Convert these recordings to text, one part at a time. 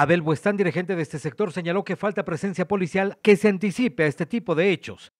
Abel Buestán, dirigente de este sector, señaló que falta presencia policial que se anticipe a este tipo de hechos.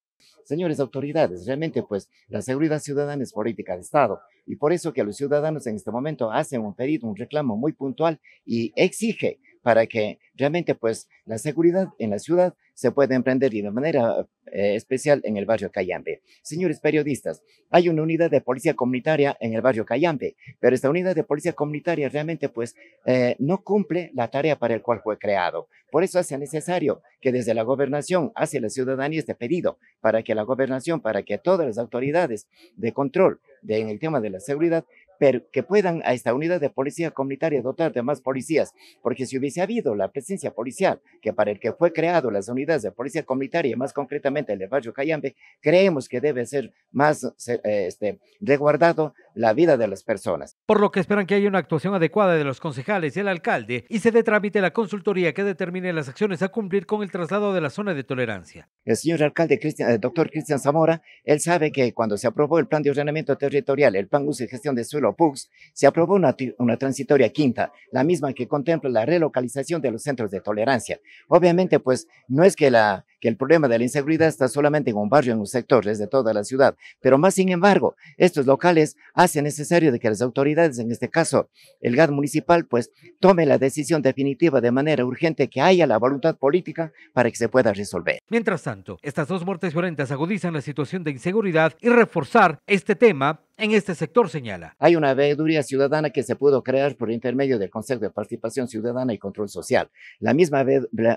Señores autoridades, realmente pues la seguridad ciudadana es política de Estado y por eso que los ciudadanos en este momento hacen un pedido, un reclamo muy puntual y exige para que realmente pues la seguridad en la ciudad se pueda emprender y de manera eh, especial en el barrio Cayambe. Señores periodistas, hay una unidad de policía comunitaria en el barrio Cayambe, pero esta unidad de policía comunitaria realmente pues eh, no cumple la tarea para el cual fue creado. Por eso hace necesario que desde la gobernación hacia la ciudadanía este pedido para que la gobernación, para que todas las autoridades de control en el tema de la seguridad pero que puedan a esta unidad de policía comunitaria dotar de más policías, porque si hubiese habido la presencia policial, que para el que fue creado las unidades de policía comunitaria, más concretamente el de Barrio Cayambe, creemos que debe ser más eh, este, resguardado la vida de las personas. Por lo que esperan que haya una actuación adecuada de los concejales y el alcalde y se dé trámite la consultoría que determine las acciones a cumplir con el traslado de la zona de tolerancia. El señor alcalde, el eh, doctor Cristian Zamora, él sabe que cuando se aprobó el plan de ordenamiento territorial, el plan uso y gestión de suelo PUGS, se aprobó una transitoria quinta, la misma que contempla la relocalización de los centros de tolerancia. Obviamente, pues no es que la que el problema de la inseguridad está solamente en un barrio, en un sector, desde toda la ciudad. Pero más sin embargo, estos locales hacen necesario de que las autoridades, en este caso el GAD municipal, pues tome la decisión definitiva de manera urgente, que haya la voluntad política para que se pueda resolver. Mientras tanto, estas dos muertes violentas agudizan la situación de inseguridad y reforzar este tema en este sector, señala. Hay una veeduría ciudadana que se pudo crear por intermedio del Consejo de Participación Ciudadana y Control Social. La misma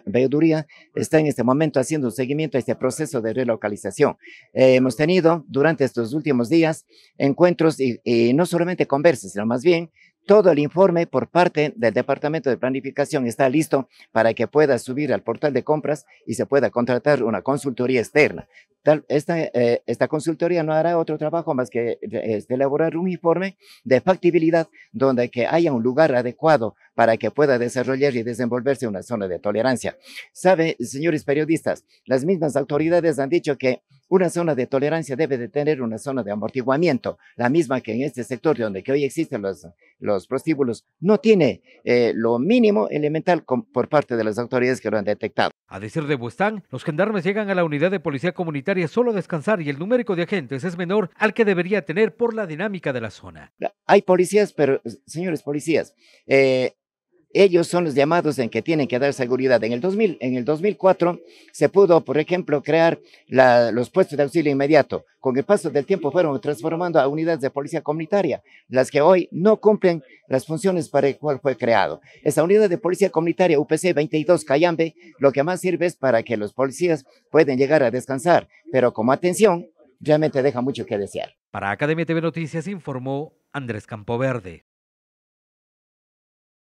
veeduría está en este momento haciendo un seguimiento a este proceso de relocalización. hemos tenido durante estos últimos días encuentros y, y no solamente conversas, sino más bien todo el informe por parte del Departamento de Planificación está listo para que pueda subir al portal de compras y se pueda contratar una consultoría externa. esta, eh, esta consultoría no hará otro trabajo más que eh, este, elaborar un informe de factibilidad donde que haya un lugar adecuado para que pueda desarrollar y desenvolverse una zona de tolerancia. Sabe, señores periodistas, las mismas autoridades han dicho que una zona de tolerancia debe de tener una zona de amortiguamiento, la misma que en este sector donde hoy existen los, los prostíbulos, no tiene eh, lo mínimo elemental por parte de las autoridades que lo han detectado. A decir de Buestán, los gendarmes llegan a la unidad de policía comunitaria solo a descansar y el numérico de agentes es menor al que debería tener por la dinámica de la zona. Hay policías, pero señores policías, eh, ellos son los llamados en que tienen que dar seguridad. En el, 2004 se pudo, por ejemplo, crear los puestos de auxilio inmediato. Con el paso del tiempo fueron transformando a unidades de policía comunitaria, las que hoy no cumplen las funciones para el cual fue creado. Esa unidad de policía comunitaria UPC 22 Cayambe, lo que más sirve es para que los policías pueden llegar a descansar, pero como atención, realmente deja mucho que desear. Para Academia TV Noticias informó Andrés Campoverde.